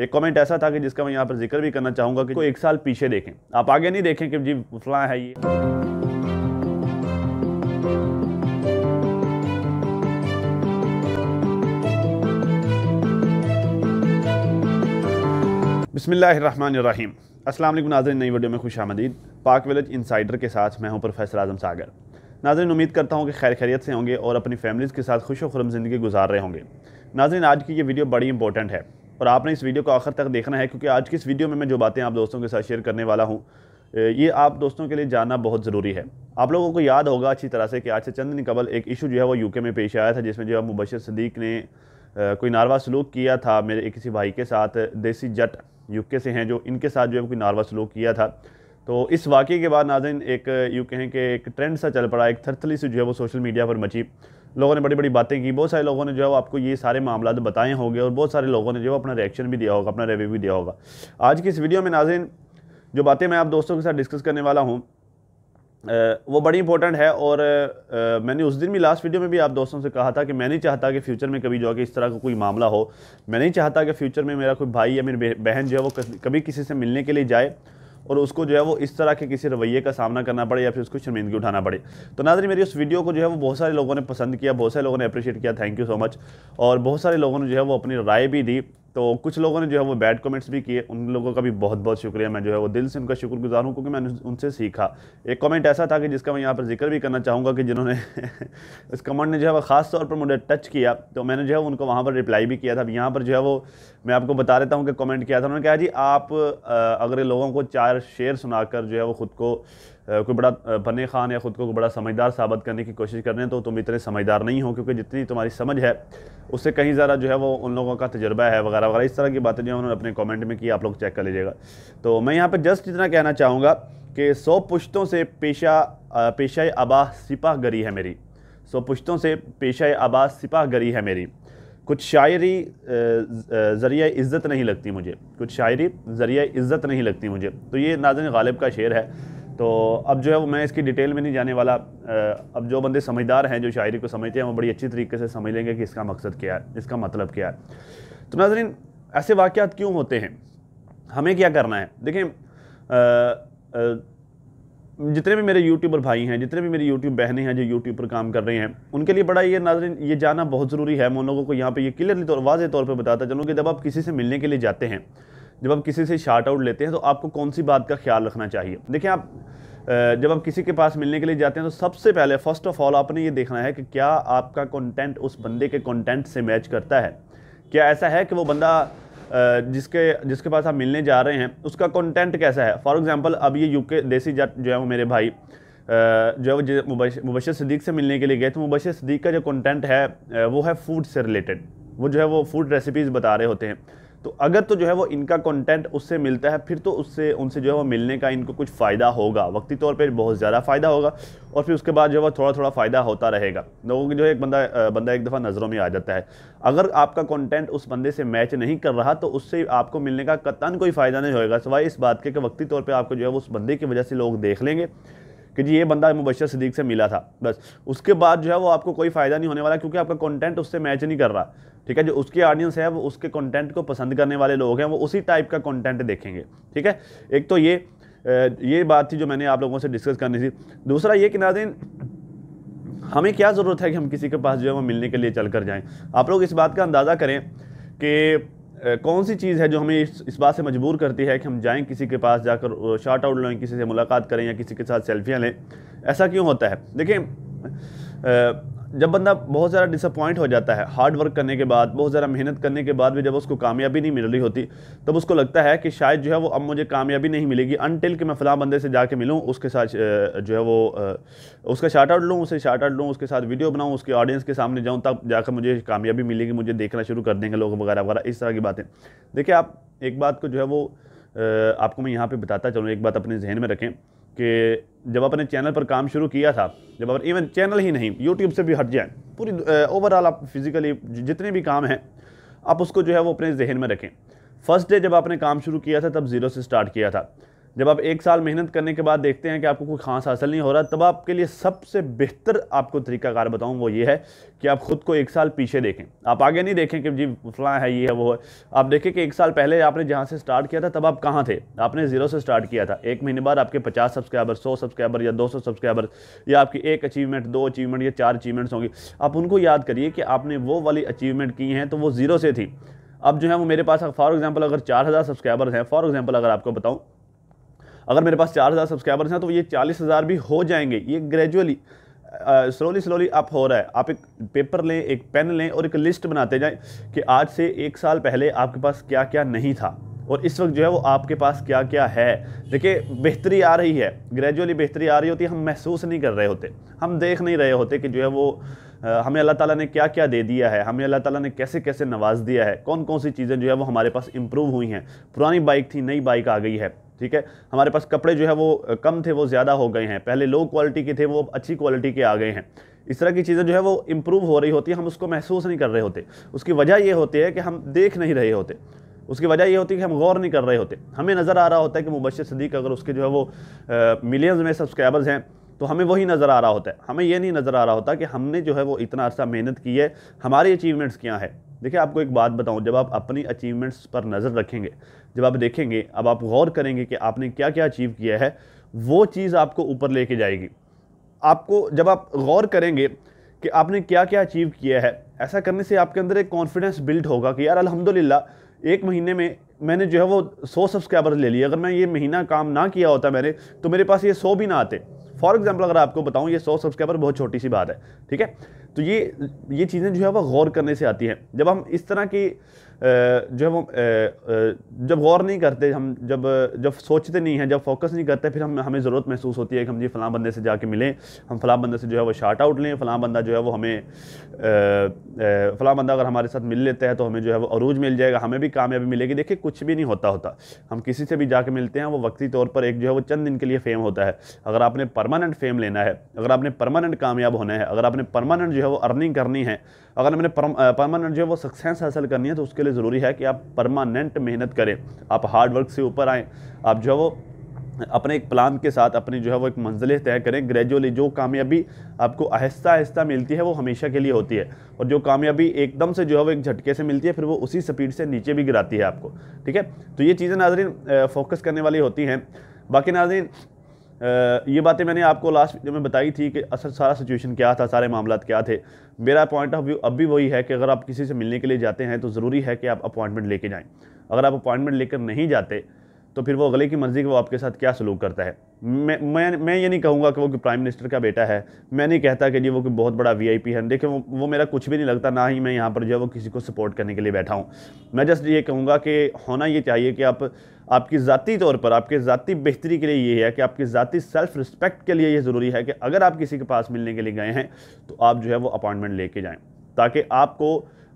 एक कमेंट ऐसा था कि जिसका मैं यहाँ पर जिक्र भी करना चाहूँगा कि एक साल पीछे देखें आप आगे नहीं देखें कि जी फलां है ये बसमीम असल नाजरन नई वीडियो में खुश आमदीद पाक विलेज इनसाइडर के साथ मैं हूं प्रोफेसर आजम सागर नाजरन उम्मीद करता हूं कि खैर खैरियत से होंगे और अपनी फैमिलीज़ के साथ खुश खुरम ज़िंदगी गुजार रहे होंगे नाजरन आज की ये वीडियो बड़ी इंपॉर्टेंट है और आपने इस वीडियो को आखिर तक देखना है क्योंकि आज की इस वीडियो में मैं जो बातें आप दोस्तों के साथ शेयर करने वाला हूँ ये आप दोस्तों के लिए जानना बहुत ज़रूरी है आप लोगों को याद होगा अच्छी तरह से कि आज से चंद दिन कबल एक इशू जो है वो यूके में पेश आया था जिसमें जो है मुबशर सदीक ने कोई नारवा सलूक किया था मेरे एक किसी भाई के साथ देसी जट यूके से हैं जो इनके साथ जो है कोई नारवा सलूक किया था तो इस वाक़े के बाद नाजन एक यूँ कहें कि एक ट्रेंड सा चल पड़ा एक थरथली से जो है वो सोशल मीडिया पर मची लोगों ने बड़ी बड़ी बातें की बहुत सारे लोगों ने जो है आपको ये सारे मामला बताए होंगे और बहुत सारे लोगों ने जो है अपना रिएक्शन भी दिया होगा अपना रिव्यू भी दिया होगा आज की इस वीडियो में नाजिन जो बातें मैं आप दोस्तों के साथ डिस्कस करने वाला हूँ वो बड़ी इंपॉर्टेंट है और आ, मैंने उस दिन भी लास्ट वीडियो में भी आप दोस्तों से कहा था कि मैं नहीं चाहता कि फ्यूचर में कभी जो है कि इस तरह का को कोई मामला हो मैं नहीं चाहता कि फ्यूचर में मेरा कोई भाई या मेरी बहन जो है वो कभी किसी से मिलने के लिए जाए और उसको जो है वो इस तरह के किसी रवैये का सामना करना पड़े या फिर उसको शर्मिंदगी उठाना पड़े तो नाजरी मेरी उस वीडियो को जो है वो बहुत सारे लोगों ने पसंद किया बहुत सारे लोगों ने अप्रिशिएट किया थैंक यू सो मच और बहुत सारे लोगों ने जो है वो अपनी राय भी दी तो कुछ लोगों ने जो है वो बैड कमेंट्स भी किए उन लोगों का भी बहुत बहुत शुक्रिया मैं जो है वो दिल से उनका शुक्रगुजार हूँ क्योंकि मैंने उनसे सीखा एक कमेंट ऐसा था कि जिसका मैं यहाँ पर जिक्र भी करना चाहूँगा कि जिन्होंने इस कमेंट ने जो है वो ख़ास तौर पर मुझे टच किया तो मैंने जो है उनको वहाँ पर रिप्लाई भी किया था यहाँ पर जो है वो मैं आपको बता देता हूँ कि कमेंट किया था उन्होंने कहा जी आप अगर लोगों को चार शेर सुनाकर जो है वो ख़ुद को कोई बड़ा बने खान या ख़ुद को कोई बड़ा समझदार साबित करने की कोशिश कर रहे हैं तो तुम इतने समझदार नहीं हो क्योंकि जितनी तुम्हारी समझ है उससे कहीं ज़रा जो है वो उन लोगों का तजर्बा है वगैरह वगैरह इस तरह की बातें जो है उन्होंने अपने कॉमेंट में की आप लोग चेक कर लीजिएगा तो मैं यहाँ पर जस्ट इतना कहना चाहूँगा कि सौ पुश्तों से पेशा पेशा आबा सिपाह गरी है मेरी सौ पुश्तों से पेशा आबा सिपाह गरी है मेरी कुछ शायरी ज़रिए इज़्ज़त नहीं लगती मुझे कुछ शायरी ज़रिए इज़्ज़त नहीं लगती मुझे तो ये नाजन गालिब का शेर है तो अब जो है वो मैं इसकी डिटेल में नहीं जाने वाला अब जो बंदे समझदार हैं जो शायरी को समझते हैं वो बड़ी अच्छी तरीके से समझ लेंगे कि इसका मकसद क्या है इसका मतलब क्या है तो नाजरीन ऐसे वाक़ क्यों होते हैं हमें क्या करना है देखें जितने भी मेरे यूट्यूबर भाई हैं जितने भी मेरी यूट्यूब बहनें हैं जो यूट्यूब पर काम कर रहे हैं उनके लिए बड़ा ये नाजरन ये जाना बहुत ज़रूरी है मैं उन लोगों को यहाँ पे ये क्लियरली तौर वाज तौर पे बताता चलूँ कि जब आप किसी से मिलने के लिए जाते हैं जब आप किसी से शार्ट आउट लेते हैं तो आपको कौन सी बात का ख्याल रखना चाहिए देखिए आप जब आप किसी के पास मिलने के लिए जाते हैं तो सबसे पहले फर्स्ट ऑफ ऑल आपने ये देखना है कि क्या आपका कंटेंट उस बंदे के कंटेंट से मैच करता है क्या ऐसा है कि वो बंदा जिसके जिसके पास आप मिलने जा रहे हैं उसका कंटेंट कैसा है फॉर एग्जांपल अब ये यूके देसी जट जो है वो मेरे भाई जो है वो मुबशर सदीक से मिलने के लिए गए तो मुबशर सदीक का जो कॉन्टेंट है वो है फूड से रिलेटेड वो जो है वो फूड रेसिपीज़ बता रहे होते हैं तो अगर तो जो है वो इनका कंटेंट उससे मिलता है फिर तो उससे उनसे जो है वो मिलने का इनको कुछ फ़ायदा होगा वक्ती तौर पर बहुत ज़्यादा फ़ायदा होगा और फिर उसके बाद जो है वो थोड़ा थोड़ा फ़ायदा होता रहेगा लोगों की जो है एक बंदा बंदा एक दफ़ा नज़रों में आ जाता है अगर आपका कॉन्टेंट उस बंदे से मैच नहीं कर रहा तो उससे आपको मिलने का कतन कोई फ़ायदा नहीं होगा सिवाय इस बात के कि वक्ती तौर पर आपको जो है वो उस बंदे की वजह से लोग देख लेंगे कि जी ये बंदा मुबशर सदीक से मिला था बस उसके बाद जो है वो आपको कोई फ़ायदा नहीं होने वाला क्योंकि आपका कंटेंट उससे मैच नहीं कर रहा ठीक है जो उसके ऑडियंस है वो उसके कंटेंट को पसंद करने वाले लोग हैं वो उसी टाइप का कंटेंट देखेंगे ठीक है एक तो ये ये बात थी जो मैंने आप लोगों से डिस्कस करनी थी दूसरा ये कि नाजिन हमें क्या ज़रूरत है कि हम किसी के पास जो है वो मिलने के लिए चल कर जाएँ आप लोग इस बात का अंदाज़ा करें कि कौन सी चीज़ है जो हमें इस, इस बात से मजबूर करती है कि हम जाएं किसी के पास जाकर शार्ट आउट लें किसी से मुलाकात करें या किसी के साथ सेल्फियाँ लें ऐसा क्यों होता है देखिए जब बंदा बहुत ज़्यादा डिसअपॉइंट हो जाता है हार्ड वर्क करने के बाद बहुत ज़्यादा मेहनत करने के बाद भी जब उसको कामयाबी नहीं मिल रही होती तब उसको लगता है कि शायद जो है वो अब मुझे कामयाबी नहीं मिलेगी अनटिल कि मैं फ़लाँ बंदे से जाके मिलूँ उसके साथ जो है वो उसका शार्ट आउट लूँ उसे शार्ट आउट लूँ उसके साथ वीडियो बनाऊँ उसके ऑडियंस के सामने जाऊँ तब जाकर मुझे कामयाबी मिलेगी मुझे देखना शुरू कर देंगे लोग वगैरह वगैरह इस तरह की बातें देखिए आप एक बात को जो है वो आपको मैं यहाँ पर बताता चलूँ एक बात अपने जहन में रखें कि जब आपने चैनल पर काम शुरू किया था जब आप इवन चैनल ही नहीं यूट्यूब से भी हट जाए पूरी ओवरऑल आप फिज़िकली जितने भी काम हैं आप उसको जो है वो अपने जहन में रखें फर्स्ट डे जब आपने काम शुरू किया था तब ज़ीरो से स्टार्ट किया था जब आप एक साल मेहनत करने के बाद देखते हैं कि आपको कोई खास हासिल नहीं हो रहा तब आपके लिए सबसे बेहतर आपको तरीकाकार बताऊँ वो ये है कि आप ख़ुद को एक साल पीछे देखें आप आगे नहीं देखें कि जी फलां है ये है वो है आप देखें कि एक साल पहले आपने जहाँ से स्टार्ट किया था तब आप कहाँ थे आपने ज़ीरो से स्टार्ट किया था एक महीने बाद आपके पचास सब्सक्राइबर सौ सब्सक्राइबर या दो सब्सक्राइबर या आपकी एक अचीवमेंट दो अचीवमेंट या चार अचीवमेंट्स होंगी आप उनको याद करिए कि आपने वो वाली अचीवमेंट की हैं तो वो ज़ीरो से थी अब जो है वो मेरे पास फॉर एग्जांपल अगर 4000 सब्सक्राइबर्स हैं फॉर एग्जांपल अगर आपको बताऊं अगर मेरे पास चार हज़ार सब्सक्राइबर्स हैं तो ये चालीस हज़ार भी हो जाएंगे ये ग्रेजुअली स्लोली स्लोली अप हो रहा है आप एक पेपर लें एक पेन लें और एक लिस्ट बनाते जाएं कि आज से एक साल पहले आपके पास क्या क्या नहीं था और इस वक्त जो है वो आपके पास क्या क्या है देखिए बेहतरी आ रही है ग्रेजुअली बेहतरी आ रही होती है हम महसूस नहीं कर रहे होते हम देख नहीं रहे होते कि जो है वो हमें अल्लाह ताला ने क्या क्या दे दिया है हमें अल्लाह ताला ने कैसे कैसे नवाज दिया है कौन कौन सी चीज़ें जो है वो हमारे पास इम्प्रूव हुई हैं पुरानी बाइक थी नई बाइक आ गई है ठीक है हमारे पास कपड़े जो है वो कम थे वो ज़्यादा हो गए हैं पहले लो क्वालिटी के थे वो अच्छी क्वालिटी के आ गए हैं इस तरह की चीज़ें जो है वो इम्प्रूव हो रही होती है हम उसको महसूस नहीं कर रहे होते उसकी वजह ये होती है कि हम देख नहीं रहे होते उसकी वजह ये होती है कि हम गौर नहीं कर रहे होते हमें नज़र आ रहा होता है कि मुबशर सदीक अगर उसके जो है वो मिलियंस में सब्सक्राइबर्स हैं तो हमें वही नज़र आ रहा होता है हमें ये नहीं नज़र आ रहा होता कि हमने जो है वो इतना अर्सा मेहनत की है हमारी अचीवमेंट्स क्या है देखिए आपको एक बात बताऊं जब आप अपनी अचीवमेंट्स पर नज़र रखेंगे जब आप देखेंगे अब आप गौर करेंगे कि आपने क्या क्या अचीव किया है वो चीज़ आपको ऊपर लेके जाएगी आपको जब आप गौर करेंगे कि आपने क्या क्या अचीव किया है ऐसा करने से आपके अंदर एक कॉन्फिडेंस बिल्ड होगा कि यार अल्हम्दुलिल्लाह एक महीने में मैंने जो है वो सौ सब्सक्राइबर ले लिए अगर मैं ये महीना काम ना किया होता मैंने तो मेरे पास ये सौ भी ना आते फॉर एग्जाम्पल अगर आपको बताऊँ ये सौ सब्सक्राइबर बहुत छोटी सी बात है ठीक है तो ये ये चीज़ें जो है वह गौर करने से आती हैं जब हम इस तरह की जो हम जब गौर नहीं करते हम जब जब सोचते नहीं हैं जब फोकस नहीं करते फिर हम हमें ज़रूरत महसूस होती है कि हम जी फलां बंदे से जाके मिलें हम फ़लाँ बंदे से जो है वो शार्ट आउट लें फलां बंदा जो है वो हमें फलां बंदा अगर हमारे साथ मिल लेता है तो हमें जो है वो अरूज मिल जाएगा हमें भी कामयाबी मिलेगी देखिए कुछ भी नहीं होता होता हम किसी से भी जाके मिलते हैं वो वक्ती तौर पर एक जो है वो चंद दिन के लिए फ़ेम होता है अगर आपने परमानेंट फेम लेना है अगर आपने परमानेंट कामयाब होना है अगर आपने परमानेंट जो है वो अर्निंग करनी है अगर हमने परमानेंट जो है वो सक्सेस हासिल करनी है तो उसके लिए लिए ज़रूरी है कि आप परमानेंट मेहनत करें आप हार्ड वर्क से ऊपर आएँ आप जो है वो अपने एक प्लान के साथ अपनी जो है वो एक मंजिलें तय करें ग्रेजुअली जो कामयाबी आपको आहिस्ता आहिस्ता मिलती है वो हमेशा के लिए होती है और जो कामयाबी एकदम से जो है वो एक झटके से मिलती है फिर वो उसी स्पीड से नीचे भी गिराती है आपको ठीक है तो ये चीज़ें नाजरीन फोकस करने वाली होती हैं बाकी नाजरीन ये बातें मैंने आपको लास्ट वीडियो में बताई थी कि असल सारा सिचुएशन क्या था सारे मामला क्या थे मेरा पॉइंट ऑफ व्यू अब भी वही है कि अगर आप किसी से मिलने के लिए जाते हैं तो ज़रूरी है कि आप अपॉइंटमेंट लेके जाएँ अगर आप अपॉइंटमेंट लेकर नहीं जाते तो फिर वो अगले की मर्ज़ी वो आपके साथ क्या सलूक करता है मैं मैं मैं ये नहीं कहूँगा कि वो प्राइम मिनिस्टर का बेटा है मैं नहीं कहता कि जी वो कोई बहुत बड़ा वी है देखिए वो वो मेरा कुछ भी नहीं लगता ना ही मैं यहाँ पर जो है वो किसी को सपोर्ट करने के लिए बैठा हूँ मैं जस्ट ये कहूँगा कि होना ये चाहिए कि आप आपकी ज़ाती तौर पर आपके ज़ाती बेहतरी के लिए ये है कि आपकी ज़ाती सेल्फ़ रिस्पेक्ट के लिए ये ज़रूरी है कि अगर आप किसी के पास मिलने के लिए गए हैं तो आप जो है वो अपॉइंटमेंट लेके जाएं ताकि आपको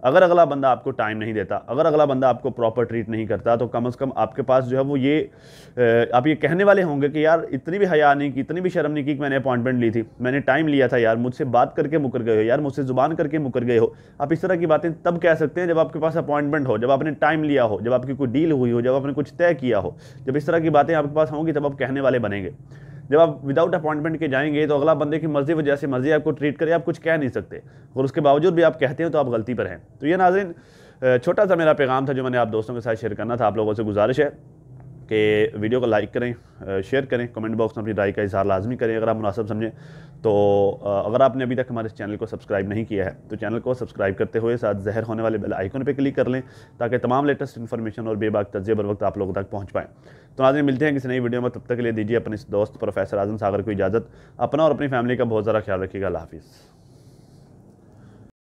अगर अगला बंदा आपको टाइम नहीं देता अगर अगला बंदा आपको प्रॉपर ट्रीट नहीं करता तो कम से कम आपके पास जो है वो ये आप ये कहने वाले होंगे कि यार इतनी भी हया नहीं की इतनी भी शर्म नहीं की कि मैंने अपॉइंटमेंट ली थी मैंने टाइम लिया था यार मुझसे बात करके मुकर गए हो यार मुझसे ज़ुबान करके मुकर गए हो आप इस तरह की बातें तब कह सकते हैं जब आपके पास अपॉइंटमेंट हो जब आपने टाइम लिया हो जब आपकी कोई डील हुई हो जब आपने कुछ तय किया हो जब इस तरह की बातें आपके पास होंगी तब आप कहने वाले बनेंगे जब आप विदाउट अपॉइंटमेंट के जाएंगे तो अगला बंदे की मर्जी वजह से मर्जी आपको ट्रीट करे आप कुछ कह नहीं सकते और उसके बावजूद भी आप कहते हैं तो आप गलती पर हैं तो ये नाजिन छोटा सा मेरा पैगाम था जो मैंने आप दोस्तों के साथ शेयर करना था आप लोगों से गुजारिश है कि वीडियो को लाइक करें शेयर करें कमेंट बॉक्स में अपनी राय का इजहार लाजमी करें अगर आप मुनासब समझें तो अगर आपने अभी तक हमारे चैनल को सब्सक्राइब नहीं किया है तो चैनल को सब्सक्राइब करते हुए साथ जहर होने वाले बेल आइकन पर क्लिक कर लें ताकि तमाम लेटेस्ट इन्फॉर्मेशन और बेबाक तज्जे बर वक्त आप लोगों तक पहुँच पाएँ तो आज मिलते हैं किसी नई वीडियो में तब तक के लिए दीजिए अपने इस दोस्त प्रोफेसर आजम सागर को इजाज़त अपना और अपनी फैमिली का बहुत ज़्यादा ख्याल रखिएगा हाफिज़